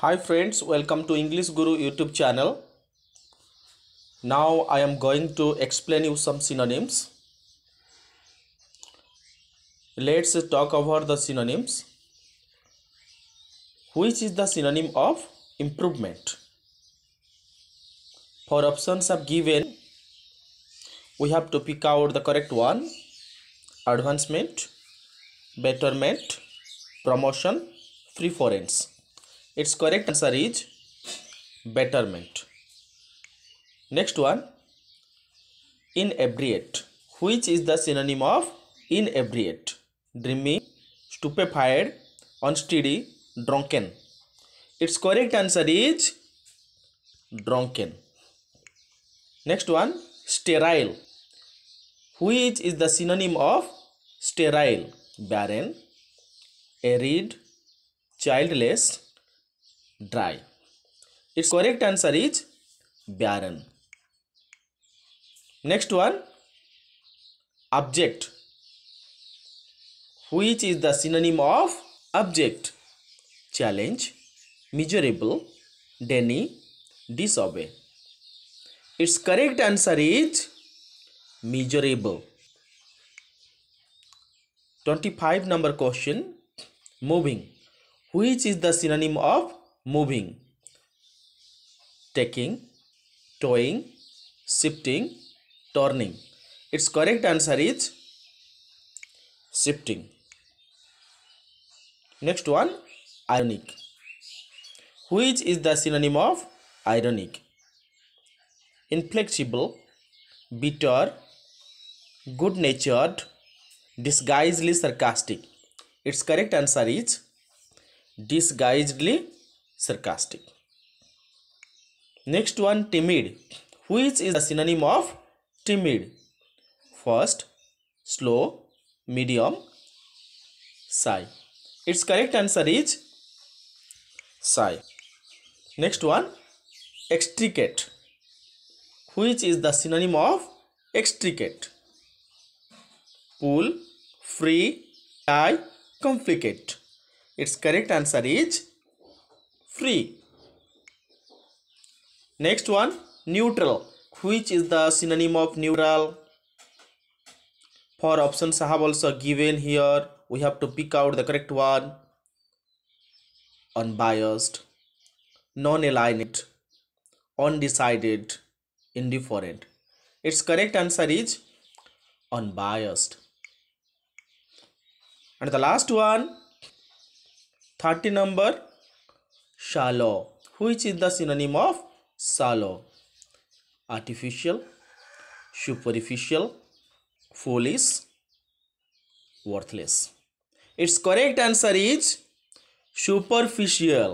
Hi friends, welcome to English Guru YouTube channel. Now I am going to explain you some synonyms. Let's talk about the synonyms. Which is the synonym of improvement? For options are given, we have to pick out the correct one. Advancement, betterment, promotion, preference. Its correct answer is betterment. Next one, inebriate. Which is the synonym of inebriate? Dreamy, stupefied, unsteady, drunken. Its correct answer is drunken. Next one, sterile. Which is the synonym of sterile? Barren, arid, childless, dry. Its correct answer is barren. Next one, object. Which is the synonym of object? Challenge, miserable, deny, disobey. Its correct answer is miserable. 25 number question, moving. Which is the synonym of moving taking towing shifting turning its correct answer is shifting next one ironic which is the synonym of ironic inflexible bitter good-natured disguisedly sarcastic its correct answer is disguisedly sarcastic. Next one timid, which is a synonym of timid. First, slow, medium, shy. Its correct answer is shy. Next one, extricate, which is the synonym of extricate. Pull, free, tie, complicate. Its correct answer is free. Next one neutral. Which is the synonym of neutral? For options I have also given here. We have to pick out the correct one. Unbiased, non-aligned, undecided, indifferent. Its correct answer is unbiased. And the last one, 30 number shallow which is the synonym of shallow artificial superficial foolish worthless its correct answer is superficial